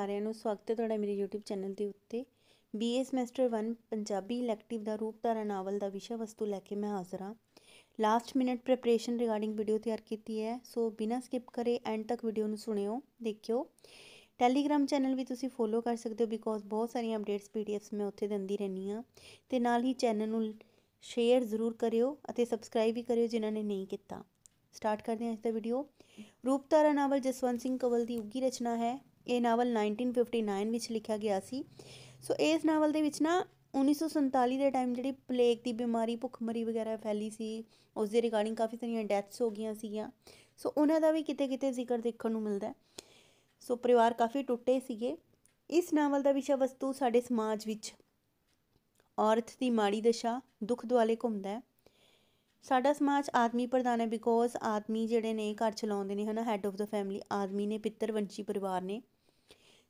ਸਾਰਿਆਂ ਨੂੰ ਸਵਾਗਤ ਹੈ ਤੁਹਾਡਾ ਮੇਰੇ YouTube ਚੈਨਲ ਦੇ ਉੱਤੇ BA ਸਮੈਸਟਰ 1 ਪੰਜਾਬੀ ਇਲੈਕਟਿਵ ਦਾ ਰੂਪਧਾਰਾ ਨਾਵਲ ਦਾ ਵਿਸ਼ਾ ਵਸਤੂ ਲੈ ਕੇ ਮੈਂ ਹਾਜ਼ਰ ਹਾਂ last minute preparation regarding video ਤਿਆਰ ਕੀਤੀ ਹੈ ਸੋ ਬਿਨਾਂ ਸਕਿਪ ਕਰੇ ਐਂਡ ਤੱਕ ਵੀਡੀਓ ਨੂੰ ਸੁਣਿਓ ਦੇਖਿਓ ਟੈਲੀਗ੍ਰam ਚੈਨਲ ਵੀ ਤੁਸੀਂ ਫੋਲੋ ਕਰ ਸਕਦੇ ਹੋ ਬਿਕੋਜ਼ ਬਹੁਤ ਸਾਰੀਆਂ ਅਪਡੇਟਸ ਪੀਡੀਐਫਸ ਮੈਂ ਉੱਥੇ ਦਿੰਦੀ ਰਹਿਣੀ ਆ ਤੇ ਨਾਲ ਹੀ ਚੈਨਲ ਨੂੰ ਸ਼ੇਅਰ ਜ਼ਰੂਰ ਕਰਿਓ ਅਤੇ ਸਬਸਕ੍ਰਾਈਬ ਵੀ ਕਰਿਓ ਜਿਨ੍ਹਾਂ ਨੇ ਨਹੀਂ ਕੀਤਾ ਸਟਾਰਟ ਕਰਦੇ ਹਾਂ ਅੱਜ ਦਾ ਵੀਡੀਓ ਰੂਪਤਾਰਾ ਨਾਵਲ ਜਸਵੰਤ ਸਿੰਘ ਕਵਲ ਦੀ ਉੱਗੀ ਰਚਨਾ ਹੈ ਇਹ ਨਾਵਲ 1959 ਵਿੱਚ ਲਿਖਿਆ ਗਿਆ ਸੀ ਸੋ ਇਸ ਨਾਵਲ ਦੇ ਵਿੱਚ ਨਾ 1947 ਦੇ ਟਾਈਮ ਜਿਹੜੀ ਪਲੇਗ ਦੀ ਬਿਮਾਰੀ ਭੁੱਖਮਰੀ ਵਗੈਰਾ ਫੈਲੀ ਸੀ ਉਸ ਦੇ ਰਿਗਾਰਡਿੰਗ ਕਾਫੀ ਸਾਰੀਆਂ ਡੈਥਸ ਹੋ ਗਈਆਂ ਸੀਗੀਆਂ ਸੋ ਉਹਨਾਂ ਦਾ ਵੀ ਕਿਤੇ-ਕਿਤੇ ਜ਼ਿਕਰ ਦੇਖਣ ਨੂੰ ਮਿਲਦਾ ਸੋ ਪਰਿਵਾਰ ਕਾਫੀ ਟੁੱਟੇ ਸੀਗੇ ਇਸ ਨਾਵਲ ਦਾ ਵਿਸ਼ਾ ਵਸਤੂ ਸਾਡੇ ਸਮਾਜ ਵਿੱਚ ਔਰਤ ਦੀ ਮਾੜੀ ਦਸ਼ਾ ਦੁੱਖ ਦੁਆਲੇ ਘੁੰਮਦਾ ਹੈ ਸਾਡਾ ਸਮਾਜ ਆਦਮੀ ਪ੍ਰਧਾਨ ਹੈ ਬਿਕੋਜ਼ ਆਦਮੀ ਜਿਹੜੇ ਨੇ ਘਰ ਚਲਾਉਂਦੇ ਨੇ ਹਨਾ ਹੈੱਡ ਆਫ ਦਾ ਫੈਮਿਲੀ ਆਦਮੀ ਨੇ ਪਿੱਤਰ ਵੰਸ਼ੀ ਪਰਿਵਾਰ ਨੇ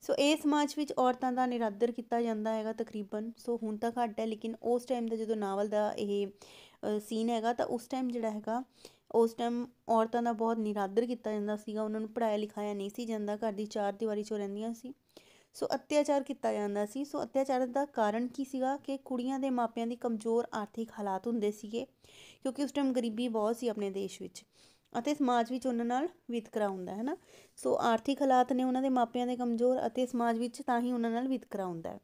ਸੋ ਇਹ ਸਮਾਜ ਵਿੱਚ ਔਰਤਾਂ ਦਾ ਨਿਰਾਦਰ ਕੀਤਾ ਜਾਂਦਾ ਹੈਗਾ ਤਕਰੀਬਨ ਸੋ ਹੁਣ ਤਾਂ ਘੱਟ ਹੈ ਲੇਕਿਨ ਉਸ ਟਾਈਮ ਦਾ ਜਦੋਂ ਨਾਵਲ ਦਾ ਇਹ ਸੀਨ ਹੈਗਾ ਤਾਂ ਉਸ ਟਾਈਮ ਜਿਹੜਾ ਹੈਗਾ ਉਸ ਟਾਈਮ ਔਰਤਾਂ ਦਾ ਬਹੁਤ ਨਿਰਾਦਰ ਕੀਤਾ ਜਾਂਦਾ ਸੀਗਾ ਉਹਨਾਂ ਨੂੰ ਪੜਾਇਆ ਲਿਖਾਇਆ ਨਹੀਂ ਸੀ ਜਾਂਦਾ ਘਰ ਦੀ ਚਾਰ ਦੀਵਾਰੀ 'ਚ ਰਹਿੰਦੀਆਂ ਸੀ ਸੋ ਅਤਿਆਚਾਰ ਕੀਤਾ ਜਾਂਦਾ ਸੀ ਸੋ ਅਤਿਆਚਾਰ ਦਾ ਕਾਰਨ ਕੀ ਸੀਗਾ ਕਿ ਕੁੜੀਆਂ ਦੇ ਮਾਪਿਆਂ ਦੀ ਕਮਜ਼ੋਰ ਆਰਥਿਕ ਹਾਲਾਤ ਹੁੰਦੇ ਸੀਗੇ ਕਿਉਂਕਿ ਉਸ ਟਾਈਮ ਗਰੀਬੀ ਬਹੁਤ ਸੀ ਆਪਣੇ ਦੇਸ਼ ਵਿੱਚ ਅਤੇ ਸਮਾਜ ਵਿੱਚ ਉਹਨਾਂ ਨਾਲ ਵਿਤਕਰਾ ਹੁੰਦਾ ਹੈ ਨਾ ਸੋ ਆਰਥਿਕ ਹਾਲਾਤ ਨੇ ਉਹਨਾਂ ਦੇ ਮਾਪਿਆਂ ਦੇ ਕਮਜ਼ੋਰ ਅਤੇ ਸਮਾਜ ਵਿੱਚ ਤਾਂ ਹੀ ਉਹਨਾਂ ਨਾਲ ਵਿਤਕਰਾ ਹੁੰਦਾ ਹੈ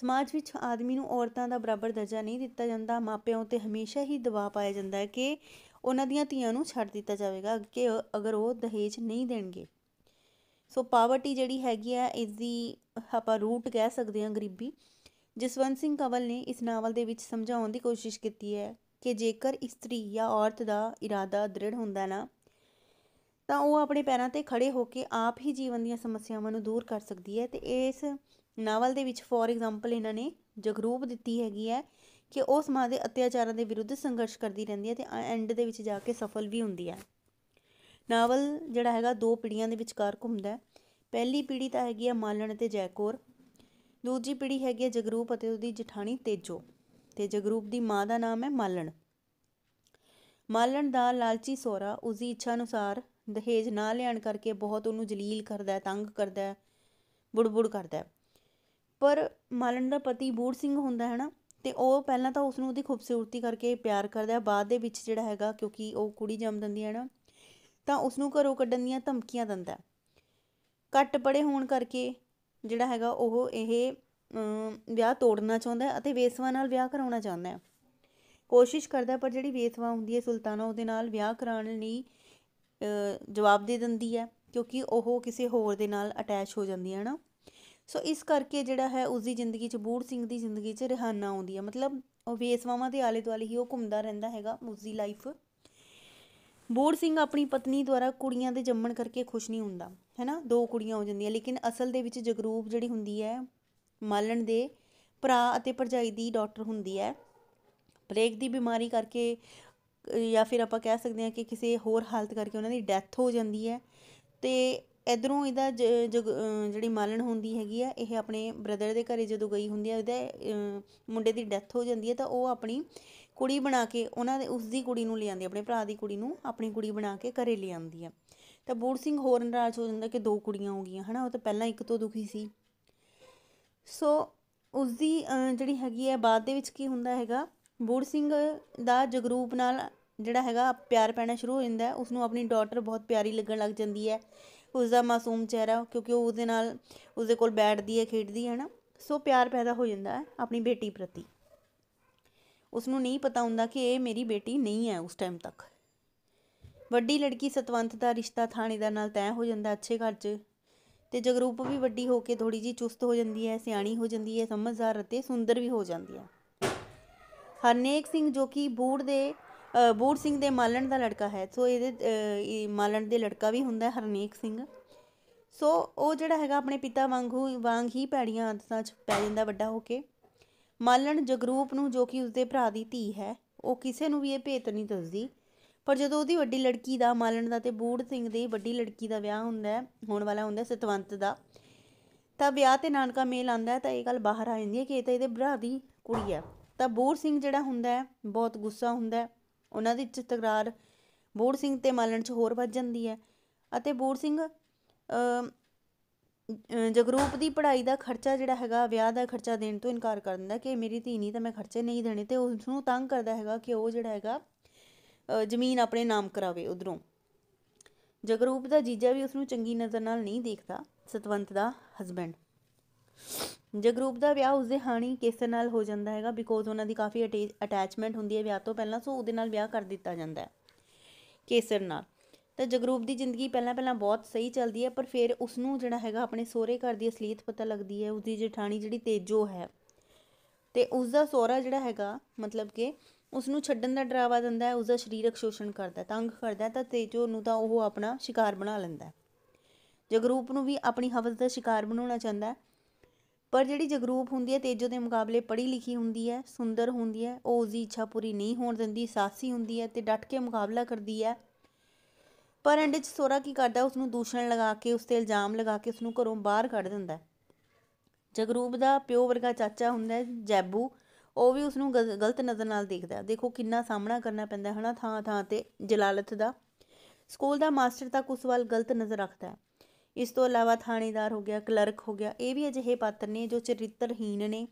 ਸਮਾਜ ਵਿੱਚ ਆਦਮੀ ਨੂੰ ਔਰਤਾਂ ਦਾ ਬਰਾਬਰ ਦਰਜਾ ਨਹੀਂ ਦਿੱਤਾ ਜਾਂਦਾ ਮਾਪਿਆਂ ਉਤੇ ਹਮੇਸ਼ਾ ਹੀ ਦਬਾਅ ਪਾਇਆ ਜਾਂਦਾ ਹੈ ਕਿ ਉਹਨਾਂ ਦੀਆਂ ਧੀਆਂ ਨੂੰ ਛੱਡ ਦਿੱਤਾ ਜਾਵੇਗਾ ਕਿ ਅਗਰ ਉਹ ਦਹੇਜ ਨਹੀਂ ਦੇਣਗੇ ਸੋ ਪਾਵਰਟੀ ਜਿਹੜੀ ਹੈਗੀ ਆ ਇਸ ਦੀ ਆਪਾਂ ਰੂਟ ਕਹਿ ਸਕਦੇ ਹਾਂ ਗਰੀਬੀ ਜਸਵੰਤ ਸਿੰਘ ਕਵਲ ਨੇ ਇਸ ਨਾਵਲ ਦੇ ਵਿੱਚ ਸਮਝਾਉਣ ਦੀ ਕੋਸ਼ਿਸ਼ ਕੀਤੀ ਹੈ ਕਿ ਜੇਕਰ ਇਸਤਰੀ ਜਾਂ ਔਰਤ ਦਾ ਇਰਾਦਾ ਦ੍ਰਿੜ ਹੁੰਦਾ ਨਾ ਤਾਂ ਉਹ ਆਪਣੇ ਪੈਰਾਂ ਤੇ ਖੜੇ ਹੋ ਕੇ ਆਪ ਹੀ ਜੀਵਨ ਦੀਆਂ ਸਮੱਸਿਆਵਾਂ ਨੂੰ ਦੂਰ ਕਰ ਸਕਦੀ ਹੈ ਤੇ ਇਸ ਨਾਵਲ ਦੇ ਵਿੱਚ ਫੋਰ ਐਗਜ਼ਾਮਪਲ ਇਹਨਾਂ ਨੇ ਜਗਰੂਪ ਦਿੱਤੀ ਹੈਗੀ ਹੈ ਕਿ ਉਹ ਸਮਾਜ ਦੇ ਅਤਿਆਚਾਰਾਂ ਦੇ ਵਿਰੁੱਧ ਸੰਘਰਸ਼ ਕਰਦੀ ਰਹਿੰਦੀ ਹੈ ਤੇ ਐਂਡ ਦੇ ਵਿੱਚ ਜਾ ਕੇ ਸਫਲ ਵੀ ਹੁੰਦੀ ਹੈ ਨਾਵਲ ਜਿਹੜਾ ਹੈਗਾ ਦੋ ਪੀੜੀਆਂ ਦੇ ਵਿਚਕਾਰ ਘੁੰਮਦਾ ਹੈ ਪਹਿਲੀ ਪੀੜੀ ਤਾਂ ਹੈਗੀ ਆ ਮਾਲਣ ਅਤੇ ਜੈਕੌਰ ਦੂਜੀ ਪੀੜੀ ਹੈਗੀ ਆ ਜਗਰੂਪ ਅਤੇ ਉਹਦੀ ਜਠਾਣੀ ਤੇਜੋ ਤੇ ਜਗਰੂਪ ਦੀ ਮਾਂ ਦਾ ਨਾਮ ਹੈ ਮਾਲਣ ਮਾਲਣ ਦਾ ਲਾਲਚੀ ਸੋਹਰਾ ਉਸਦੀ ਇੱਛਾ ਅਨੁਸਾਰ ਦਹੇਜ ਨਾ ਲੈਣ ਕਰਕੇ ਬਹੁਤ ਉਹਨੂੰ ਜਲੀਲ ਕਰਦਾ ਤੰਗ ਕਰਦਾ ਬੁੜਬੁੜ ਕਰਦਾ ਪਰ ਮਾਲਣ ਦਾ ਪਤੀ ਬੂੜ ਸਿੰਘ ਹੁੰਦਾ ਹੈ ਨਾ ਤੇ ਉਹ ਪਹਿਲਾਂ ਤਾਂ ਉਸ ਨੂੰ ਉਹਦੀ ਖੂਬਸੂਰਤੀ ਕਰਕੇ ਪਿਆਰ ਕਰਦਾ ਬਾਅਦ ਦੇ ਵਿੱਚ ਜਿਹੜਾ ਹੈਗਾ ਕਿਉਂਕਿ ਉਹ ਕੁੜੀ ਜੰਮ ਦਿੰਦੀ ਹੈ ਨਾ ਤਾਂ ਉਸ ਨੂੰ ਘਰੋਂ ਕੱਢਣ ਦੀਆਂ ਧਮਕੀਆਂ ਦਿੰਦਾ ਘੱਟ ਪੜੇ ਹੋਣ ਕਰਕੇ ਜਿਹੜਾ ਹੈਗਾ ਉਹ ਇਹ ਵਿਆਹ ਤੋੜਨਾ ਚਾਹੁੰਦਾ ਅਤੇ ਵੇਸਵਾ ਨਾਲ ਵਿਆਹ ਕਰਾਉਣਾ ਚਾਹੁੰਦਾ ਹੈ ਕੋਸ਼ਿਸ਼ ਕਰਦਾ ਪਰ ਜਿਹੜੀ ਵੇਸਵਾ ਹੁੰਦੀ ਹੈ ਸੁਲਤਾਨਾ ਉਹਦੇ ਨਾਲ ਵਿਆਹ ਕਰਾਉਣ ਲਈ ਜਵਾਬ ਦੇ ਦਿੰਦੀ ਹੈ ਕਿਉਂਕਿ ਉਹ ਕਿਸੇ ਹੋਰ ਦੇ ਨਾਲ ਅਟੈਚ ਹੋ ਜਾਂਦੀ ਹੈ ਨਾ ਸੋ ਇਸ ਕਰਕੇ ਜਿਹੜਾ ਹੈ ਉਸ ਦੀ ਜ਼ਿੰਦਗੀ 'ਚ ਬੂੜ ਸਿੰਘ ਦੀ ਜ਼ਿੰਦਗੀ 'ਚ ਰਹਿਣਾ ਆਉਂਦੀ ਹੈ ਮਤਲਬ ਉਹ ਵੇਸਵਾਵਾਂ ਦੇ ਆਲੇ ਦੁਆਲੇ ਹੀ ਉਹ ਘੁੰਮਦਾ ਰਹਿੰਦਾ ਹੈਗਾ ਉਸ ਦੀ ਲਾਈਫ ਬੋੜ ਸਿੰਘ ਆਪਣੀ ਪਤਨੀ ਦੁਆਰਾ ਕੁੜੀਆਂ ਦੇ ਜੰਮਣ ਕਰਕੇ ਖੁਸ਼ ਨਹੀਂ ਹੁੰਦਾ ਹੈਨਾ ਦੋ ਕੁੜੀਆਂ ਹੋ ਜਾਂਦੀਆਂ ਲੇਕਿਨ ਅਸਲ ਦੇ ਵਿੱਚ ਜਗਰੂਪ ਜਿਹੜੀ ਹੁੰਦੀ ਹੈ ਮਾਲਣ ਦੇ ਭਰਾ ਅਤੇ ਭਰਜਾਈ ਦੀ ਡਾਕਟਰ ਹੁੰਦੀ ਹੈ ਪਲੇਗ ਦੀ ਬਿਮਾਰੀ ਕਰਕੇ ਜਾਂ ਫਿਰ ਆਪਾਂ ਕਹਿ ਸਕਦੇ ਹਾਂ ਕਿ ਕਿਸੇ ਹੋਰ ਹਾਲਤ ਕਰਕੇ ਉਹਨਾਂ ਦੀ ਡੈਥ ਹੋ ਜਾਂਦੀ ਹੈ ਤੇ ਇਧਰੋਂ ਇਹਦਾ ਜਿਹੜੀ ਮਾਲਣ ਹੁੰਦੀ ਹੈਗੀ ਆ ਇਹ ਆਪਣੇ ਬ੍ਰਦਰ ਦੇ ਘਰੇ ਜਦੋਂ ਗਈ ਹੁੰਦੀ ਆ ਉਹਦੇ ਮੁੰਡੇ ਦੀ ਡੈਥ ਹੋ ਜਾਂਦੀ ਹੈ ਤਾਂ ਉਹ ਆਪਣੀ ਕੁੜੀ ਬਣਾ ਕੇ ਉਹਨਾਂ ਦੇ ਉਸ ਦੀ ਕੁੜੀ ਨੂੰ ਲਿਆਂਦੀ ਆਪਣੇ ਭਰਾ ਦੀ ਕੁੜੀ ਨੂੰ ਆਪਣੀ ਕੁੜੀ ਬਣਾ ਕੇ ਘਰੇ ਲਿਆਂਦੀ ਆ ਤਾਂ ਬੂੜ ਸਿੰਘ ਹੋਰ ਨਾਰਾਜ਼ ਹੋ ਜਾਂਦਾ ਕਿ ਦੋ ਕੁੜੀਆਂ ਹੋ ਗਈਆਂ ਹਨਾ ਉਹ ਤਾਂ ਪਹਿਲਾਂ ਇੱਕ ਤੋਂ ਦੁਖੀ ਸੀ ਸੋ ਉਸ ਦੀ ਜਿਹੜੀ ਹੈਗੀ ਹੈ ਬਾਅਦ ਦੇ ਵਿੱਚ ਕੀ ਹੁੰਦਾ ਹੈਗਾ ਬੂੜ ਸਿੰਘ ਦਾ ਜਗਰੂਪ ਨਾਲ ਜਿਹੜਾ ਹੈਗਾ ਪਿਆਰ ਪੈਣਾ ਸ਼ੁਰੂ ਹੋ ਜਾਂਦਾ ਉਸ ਨੂੰ ਆਪਣੀ ਡਾਟਰ ਬਹੁਤ ਪਿਆਰੀ ਲੱਗਣ ਲੱਗ ਜਾਂਦੀ ਹੈ ਉਸ ਦਾ ਮਾਸੂਮ ਚਿਹਰਾ ਕਿਉਂਕਿ ਉਹ ਉਹਦੇ ਨਾਲ ਉਸਦੇ ਕੋਲ ਬੈਠਦੀ ਹੈ ਖੇਡਦੀ ਹੈ ਨਾ ਸੋ ਪਿਆਰ ਪੈਦਾ ਹੋ ਜਾਂਦਾ ਹੈ ਆਪਣੀ ਬੇਟੀ ਪ੍ਰਤੀ ਉਸ ਨੂੰ ਨਹੀਂ ਪਤਾ ਹੁੰਦਾ ਕਿ ਇਹ ਮੇਰੀ ਬੇਟੀ ਨਹੀਂ ਹੈ ਉਸ ਟਾਈਮ ਤੱਕ ਵੱਡੀ ਲੜਕੀ ਸਤਵੰਤ ਦਾ ਰਿਸ਼ਤਾ ਥਾਣੇਦਾਰ ਨਾਲ ਤੈਅ ਹੋ ਜਾਂਦਾ ਅੱਛੇ ਘਰ 'ਚ ਤੇ ਜਗਰੂਪ ਵੀ ਵੱਡੀ ਹੋ ਕੇ ਥੋੜੀ ਜੀ ਚੁਸਤ ਹੋ ਜਾਂਦੀ ਹੈ ਸਿਆਣੀ ਹੋ ਜਾਂਦੀ ਹੈ ਸਮਝਦਾਰ ਅਤੇ ਸੁੰਦਰ ਵੀ ਹੋ ਜਾਂਦੀ ਹੈ ਹਰਨੇਕ ਸਿੰਘ ਜੋ ਕਿ ਬੂੜ ਦੇ ਬੂਰ ਸਿੰਘ ਦੇ ਮਾਲਣ ਦਾ ਲੜਕਾ ਹੈ ਸੋ ਇਹਦੇ ਮਾਲਣ ਦੇ ਲੜਕਾ ਵੀ ਹੁੰਦਾ ਹਰਨੇਕ ਸਿੰਘ ਸੋ ਉਹ ਜਿਹੜਾ ਹੈਗਾ ਆਪਣੇ ਪਿਤਾ ਵਾਂਗੂ ਵਾਂਗ ਹੀ ਪੈੜੀਆਂ ਆਦਤਾਂ 'ਚ ਪੈ ਜਾਂਦਾ ਵੱਡਾ ਹੋ ਕੇ ਮਾਲਣ ਜਗਰੂਪ ਨੂੰ ਜੋ ਕਿ ਉਸਦੇ ਭਰਾ ਦੀ ਧੀ ਹੈ ਉਹ ਕਿਸੇ ਨੂੰ ਵੀ ਇਹ ਭੇਤ ਨਹੀਂ ਦੱਸਦੀ ਪਰ ਜਦੋਂ ਉਹਦੀ ਵੱਡੀ ਲੜਕੀ ਦਾ ਮਾਲਣ ਦਾ ਤੇ ਬੂੜ ਸਿੰਘ ਦੀ ਵੱਡੀ ਲੜਕੀ ਦਾ ਵਿਆਹ ਹੁੰਦਾ ਹੈ ਹੋਣ ਵਾਲਾ ਹੁੰਦਾ ਸਤਵੰਤ ਦਾ ਤਾਂ ਵਿਆਹ ਤੇ ਨਾਨਕਾ ਮੇਲ ਆਂਦਾ ਤਾਂ ਇਹ ਗੱਲ ਬਾਹਰ ਆ ਜਾਂਦੀ ਹੈ ਕਿ ਇਹ ਤਾਂ ਇਹਦੇ ਭਰਾ ਦੀ ਕੁੜੀ ਹੈ ਤਾਂ ਬੂੜ ਸਿੰਘ ਜਿਹੜਾ ਹੁੰਦਾ ਹੈ ਬਹੁਤ ਗੁੱਸਾ ਹੁੰਦਾ ਹੈ ਉਹਨਾਂ ਦੀ ਤਕਰਾਰ ਬੂੜ ਸਿੰਘ ਤੇ ਮਾਲਣ 'ਚ ਹੋਰ ਵੱਜ ਜਾਂਦੀ ਹੈ ਅਤੇ ਬੂੜ ਸਿੰਘ ਜਗਰੂਪ ਦੀ ਪੜ੍ਹਾਈ ਦਾ ਖਰਚਾ ਜਿਹੜਾ ਹੈਗਾ ਵਿਆਹ ਦਾ ਖਰਚਾ ਦੇਣ ਤੋਂ ਇਨਕਾਰ ਕਰ ਦਿੰਦਾ ਕਿ ਮੇਰੀ ਧੀ ਨਹੀਂ ਤਾਂ ਮੈਂ ਖਰਚੇ ਨਹੀਂ ਦੇਣੇ ਤੇ ਉਸ ਨੂੰ ਤੰਗ ਕਰਦਾ ਹੈਗਾ ਕਿ ਉਹ ਜਿਹੜਾ ਹੈਗਾ ਜ਼ਮੀਨ ਆਪਣੇ ਨਾਮ ਕਰਾਵੇ ਉਧਰੋਂ ਜਗਰੂਪ ਦਾ ਜੀਜਾ ਵੀ ਉਸ ਨੂੰ ਚੰਗੀ ਨਜ਼ਰ ਨਾਲ ਨਹੀਂ ਦੇਖਦਾ ਸਤਵੰਤ ਦਾ ਹਸਬੰਡ ਜਗਰੂਪ ਦਾ ਵਿਆਹ ਉਸਦੇ ਹਾਣੀ ਕੇਸਰ ਨਾਲ ਹੋ ਜਾਂਦਾ ਹੈਗਾ ਬਿਕੋਜ਼ ਉਹਨਾਂ ਦੀ ਕਾਫੀ ਅਟੈਚਮੈਂਟ ਹੁੰਦੀ ਹੈ ਵਿਆਹ ਤੋਂ ਪਹਿਲਾਂ ਸੋ ਉਹਦੇ ਨਾਲ ਵਿਆਹ ਕਰ ਦਿੱਤਾ ਜਾਂਦਾ ਹੈ ਕੇਸਰ ਨਾਲ ਤਾਂ ਜਗਰੂਪ ਦੀ ਜ਼ਿੰਦਗੀ ਪਹਿਲਾਂ ਪਹਿਲਾਂ ਬਹੁਤ ਸਹੀ ਚੱਲਦੀ ਹੈ ਪਰ ਫਿਰ ਉਸ ਨੂੰ ਜਿਹੜਾ ਹੈਗਾ ਆਪਣੇ ਸਹੁਰੇ ਘਰ ਦੀ ਅਸਲੀਅਤ ਪਤਾ ਲੱਗਦੀ ਹੈ ਉਹਦੀ ਜਠਾਣੀ ਜਿਹੜੀ ਤੇਜੋ ਹੈ ਤੇ ਉਸ ਦਾ ਸਹੁਰਾ ਜਿਹੜਾ ਹੈਗਾ ਮਤਲਬ ਕਿ ਉਸ ਨੂੰ ਛੱਡਣ ਦਾ ਡਰਾਵਾ ਦਿੰਦਾ ਹੈ ਉਸ ਦਾ ਸਰੀਰਕ ਸ਼ੋਸ਼ਣ ਕਰਦਾ ਤੰਗ ਕਰਦਾ ਤਾਂ ਤੇਜੋ ਨੂੰ ਤਾਂ ਉਹ ਆਪਣਾ ਸ਼ਿਕਾਰ ਬਣਾ ਲੈਂਦਾ ਜਗਰੂਪ ਨੂੰ ਵੀ ਆਪਣੀ ਹਵਸ ਦਾ ਸ਼ਿਕਾਰ ਬਣਾਉਣਾ ਚਾਹੁੰਦਾ ਹੈ ਪਰ ਜਿਹੜੀ ਜਗਰੂਪ ਹੁੰਦੀ ਹੈ ਤੇਜੋ ਦੇ ਮੁਕਾਬਲੇ ਪੜ੍ਹੀ ਲਿਖੀ ਹੁੰਦੀ ਹੈ ਸੁੰਦਰ ਹੁੰਦੀ ਹੈ ਉਹ ਦੀ ਇੱਛਾ ਪੂਰੀ ਨਹੀਂ ਹੋਣ ਦਿੰਦੀ ਸਾਸੀ ਹੁੰਦੀ ਹੈ ਤੇ ਡਟ ਕੇ ਮੁਕਾਬਲਾ ਕਰਦੀ ਹੈ ਪਰ ਐਂਡ ਵਿੱਚ ਸੋਰਾ ਕੀ ਕਰਦਾ ਉਸ ਨੂੰ ਦੂਸ਼ਣ ਲਗਾ ਕੇ ਉਸ ਤੇ ਇਲਜ਼ਾਮ ਲਗਾ ਕੇ ਉਸ ਨੂੰ ਘਰੋਂ ਬਾਹਰ ਕੱਢ ਦਿੰਦਾ ਜਗਰੂਪ ਦਾ ਪਿਓ ਵਰਗਾ ਚਾਚਾ ਹੁੰਦਾ ਜੈਬੂ ਉਹ ਵੀ ਉਸ ਨੂੰ ਗਲਤ ਨਜ਼ਰ ਨਾਲ ਦੇਖਦਾ ਦੇਖੋ ਕਿੰਨਾ ਸਾਹਮਣਾ ਕਰਨਾ ਪੈਂਦਾ ਹੈ ਥਾਂ ਥਾਂ ਤੇ ਜਲਾਲਤ ਦਾ ਸਕੂਲ ਦਾ ਮਾਸਟਰ ਤੱਕ ਉਸ ਵੱਲ ਗਲਤ ਨਜ਼ਰ ਰੱਖਦਾ ਹੈ ਇਸ ਤੋਂ ਇਲਾਵਾ ਥਾਣੇਦਾਰ ਹੋ ਗਿਆ ਕਲਰਕ ਹੋ ਗਿਆ ਇਹ ਵੀ ਅਜਿਹੇ ਪਾਤਰ ਨੇ ਜੋ ਚਰਿੱਤਰਹੀਨ ਨੇ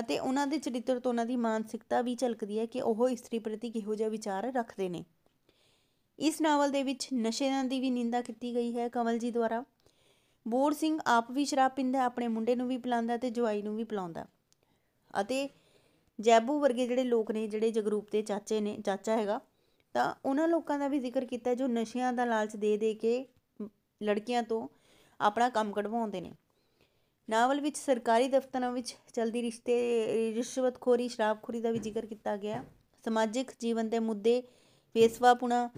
ਅਤੇ ਉਹਨਾਂ ਦੇ ਚਰਿੱਤਰ ਤੋਂ ਉਹਨਾਂ ਦੀ ਮਾਨਸਿਕਤਾ ਵੀ ਝਲਕਦੀ ਹੈ ਕਿ ਉਹ ਇਸਤਰੀ ਪ੍ਰਤੀ ਕਿਹੋ ਜਿਹਾ ਵਿਚਾਰ ਰੱਖਦੇ ਨੇ ਇਸ ਨਾਵਲ ਦੇ ਵਿੱਚ ਨਸ਼ੇ ਦੀ ਵੀ ਨਿੰਦਾ ਕੀਤੀ ਗਈ ਹੈ ਕਮਲ ਜੀ ਦੁਆਰਾ ਬੋਰ ਸਿੰਘ ਆਪ ਵੀ ਸ਼ਰਾਬ ਪੀਂਦਾ ਆਪਣੇ ਮੁੰਡੇ ਨੂੰ ਵੀ ਪਿਲਾਉਂਦਾ ਤੇ ਜਵਾਈ ਨੂੰ ਵੀ ਪਿਲਾਉਂਦਾ ਅਤੇ ਜੈਬੂ ਵਰਗੇ ਜਿਹੜੇ ਲੋਕ ਨੇ ਜਿਹੜੇ ਜਗਰੂਪ ਦੇ ਚਾਚੇ ਨੇ ਚਾਚਾ ਹੈਗਾ ਤਾਂ ਉਹਨਾਂ ਲੋਕਾਂ ਦਾ ਵੀ ਜ਼ਿਕਰ ਕੀਤਾ ਜੋ ਨਸ਼ਿਆਂ ਦਾ ਲਾਲਚ ਦੇ ਦੇ ਕੇ ਲੜਕੀਆਂ ਤੋਂ ਆਪਣਾ ਕੰਮ ਕਢਵਾਉਂਦੇ ਨੇ ਨਾਵਲ ਵਿੱਚ ਸਰਕਾਰੀ ਦਫ਼ਤਰਾਂ ਵਿੱਚ ਚਲਦੀ ਰਿਸ਼ਤੇ ਰਿਸ਼ਵਤਖੋਰੀ ਸ਼ਰਾਬਖੋਰੀ ਦਾ ਵੀ ਜ਼ਿਕਰ ਕੀਤਾ ਗਿਆ ਸਮਾਜਿਕ ਜੀਵਨ ਦੇ ਮੁੱਦੇ ਵੇਸਵਾਪੁਣਾ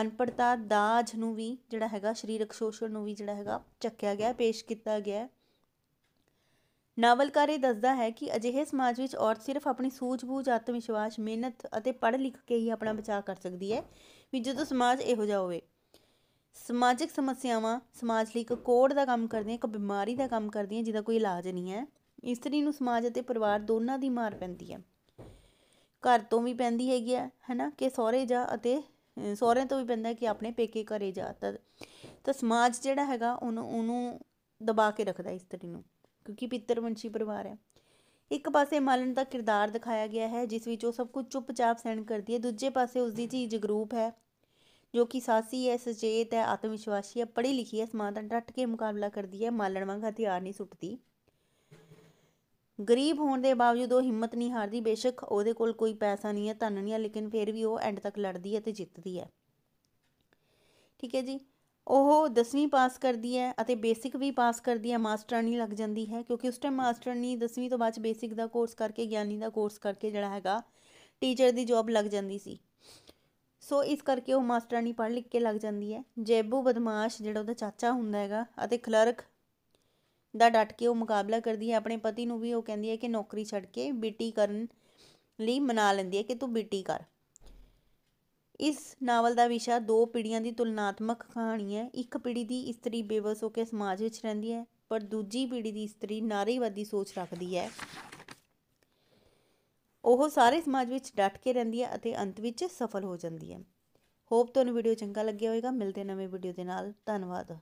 ਅਨਪੜਤਾ ਦਾਜ ਨੂੰ ਵੀ ਜਿਹੜਾ ਹੈਗਾ ਸਰੀਰਕ ਸ਼ੋਸ਼ਣ ਨੂੰ ਵੀ ਜਿਹੜਾ ਹੈਗਾ ਚੱਕਿਆ ਗਿਆ ਪੇਸ਼ ਕੀਤਾ ਗਿਆ ਨਾਵਲਕਾਰ ਇਹ ਦੱਸਦਾ ਹੈ ਕਿ ਅਜਿਹੇ ਸਮਾਜ ਵਿੱਚ ਔਰਤ ਸਿਰਫ ਆਪਣੀ ਸੂਝ-ਬੂਝ ਆਤਮ-ਵਿਸ਼ਵਾਸ ਮਿਹਨਤ ਅਤੇ ਪੜ੍ਹ ਲਿਖ ਕੇ ਹੀ ਆਪਣਾ ਬਚਾਅ ਕਰ ਸਕਦੀ ਹੈ ਵੀ ਜਦੋਂ ਸਮਾਜ ਇਹੋ ਜਿਹਾ ਹੋਵੇ ਸਮਾਜਿਕ ਸਮੱਸਿਆਵਾਂ ਸਮਾਜ ਲਈ ਇੱਕ ਕੋੜ ਦਾ ਕੰਮ ਕਰਦੀਆਂ ਇੱਕ ਬਿਮਾਰੀ ਦਾ ਕੰਮ ਕਰਦੀਆਂ ਜਿਹਦਾ ਕੋਈ ਇਲਾਜ ਨਹੀਂ ਹੈ ਇਸਤਰੀ ਨੂੰ ਸਮਾਜ ਅਤੇ ਪਰਿਵਾਰ ਦੋਨਾਂ ਦੀ ਮਾਰ ਪੈਂਦੀ ਹੈ ਘਰ ਤੋਂ ਵੀ ਪੈਂਦੀ ਹੈਗੀ ਹੈ ਹਨਾ ਕਿ ਸਹੁਰੇ ਜਾ ਅਤੇ ਸਹੁਰੇ ਤੋਂ ਵੀ ਪੈਂਦਾ ਕਿ ਆਪਣੇ ਪੇਕੇ ਘਰੇ ਜਾ ਤਾਂ ਤਾਂ ਸਮਾਜ ਜਿਹੜਾ ਹੈਗਾ ਉਹਨੂੰ ਉਹਨੂੰ ਦਬਾ ਕੇ ਰੱਖਦਾ ਇਸਤਰੀ ਨੂੰ ਕਿਉਂਕਿ ਪਿੱਤਰਵੰਸ਼ੀ ਪਰਿਵਾਰ ਹੈ ਇੱਕ ਪਾਸੇ ਮਾਲਣ ਦਾ ਕਿਰਦਾਰ ਦਿਖਾਇਆ ਗਿਆ ਹੈ ਜਿਸ ਵਿੱਚ ਉਹ ਸਭ ਕੁਝ ਚੁੱਪਚਾਪ ਸਹਿਣ ਕਰਦੀ ਹੈ ਦੂਜੇ ਪਾਸੇ ਉਸ ਦੀ ਧੀ ਜਗਰੂਪ ਹੈ ਜੋ ਕਿ ਸਾਸੀ ਹੈ ਸਜੇਤ ਹੈ ਆਤਮ ਵਿਸ਼ਵਾਸੀ ਹੈ ਪੜ੍ਹੀ ਲਿਖੀ ਹੈ ਸਮਾਜ ਦਾ ਡਟ ਕੇ ਮੁਕਾਬਲਾ ਕਰਦੀ ਹੈ ਮਾਲਣ ਵਾਂਗ ਹਥਿਆਰ ਨਹੀਂ ਸੁੱਟਦੀ ਗਰੀਬ ਹੋਣ ਦੇ ਬਾਵਜੂਦ ਉਹ ਹਿੰਮਤ ਨਹੀਂ ਹਾਰਦੀ ਬੇਸ਼ੱਕ ਉਹਦੇ ਕੋਲ ਕੋਈ ਪੈਸਾ ਨਹੀਂ ਹੈ ਧਨ ਨਹੀਂ ਹੈ ਲੇਕਿਨ ਫਿਰ ਵੀ ਉਹ ਐਂਡ ਤੱਕ ਲੜਦੀ ਹੈ ਤੇ ਜਿੱਤਦੀ ਹੈ ਠੀਕ ਹੈ ਜੀ ਉਹ 10ਵੀਂ ਪਾਸ ਕਰਦੀ ਹੈ ਅਤੇ ਬੇਸਿਕ ਵੀ ਪਾਸ ਕਰਦੀ ਹੈ ਮਾਸਟਰਨੀ ਲੱਗ ਜਾਂਦੀ ਹੈ ਕਿਉਂਕਿ ਉਸ ਟਾਈਮ ਮਾਸਟਰਨੀ 10ਵੀਂ ਤੋਂ ਬਾਅਦ ਬੇਸਿਕ ਦਾ ਕੋਰਸ ਕਰਕੇ ਗਿਆਨੀ ਦਾ ਕੋਰਸ ਕਰਕੇ ਜਿਹੜਾ ਹੈਗਾ ਟੀਚਰ ਦੀ ਜੌਬ ਲੱਗ ਜਾਂਦੀ ਸੀ ਸੋ ਇਸ ਕਰਕੇ ਉਹ ਮਾਸਟਰਾਨੀ ਪੜ੍ਹ ਲਿਖ ਕੇ ਲੱਗ ਜਾਂਦੀ ਹੈ ਜੈਬੂ ਬਦਮਾਸ਼ ਜਿਹੜਾ ਉਹਦਾ ਚਾਚਾ ਹੁੰਦਾ ਹੈਗਾ ਅਤੇ ਕਲਰਕ ਦਾ ਡਟ ਕੇ ਉਹ ਮੁਕਾਬਲਾ ਕਰਦੀ ਹੈ ਆਪਣੇ ਪਤੀ ਨੂੰ ਵੀ ਉਹ ਕਹਿੰਦੀ ਹੈ ਕਿ ਨੌਕਰੀ ਛੱਡ ਕੇ ਬੀਟੀ ਕਰਨ ਲਈ ਮਨਾ ਲੈਂਦੀ ਹੈ ਕਿ ਤੂੰ ਬੀਟੀ ਕਰ ਇਸ ਨਾਵਲ ਦਾ ਵਿਸ਼ਾ ਦੋ ਪੀੜ੍ਹੀਆਂ ਦੀ ਤੁਲਨਾਤਮਕ ਕਹਾਣੀ ਹੈ ਇੱਕ ਪੀੜ੍ਹੀ ਦੀ ਇਸਤਰੀ ਬੇਵਸ ਹੋ ਕੇ ਸਮਾਜ ਵਿੱਚ ਰਹਿੰਦੀ ਹੈ ਪਰ ਦੂਜੀ ਪੀੜ੍ਹੀ ਦੀ ਇਸਤਰੀ ਨਾਰੀਵਾਦੀ ਸੋਚ ਰੱਖਦੀ ਹੈ ਉਹ ਸਾਰੇ ਸਮਾਜ ਵਿੱਚ ਡਟ ਕੇ ਰਹਿੰਦੀ ਹੈ ਅਤੇ ਅੰਤ ਵਿੱਚ ਸਫਲ ਹੋ ਜਾਂਦੀ ਹੈ ਹੋਪ ਤੁਹਾਨੂੰ ਵੀਡੀਓ ਚੰਗਾ ਲੱਗਿਆ ਹੋਵੇਗਾ ਮਿਲਦੇ ਨਵੇਂ ਵੀਡੀਓ ਦੇ ਨਾਲ ਧੰਨਵਾਦ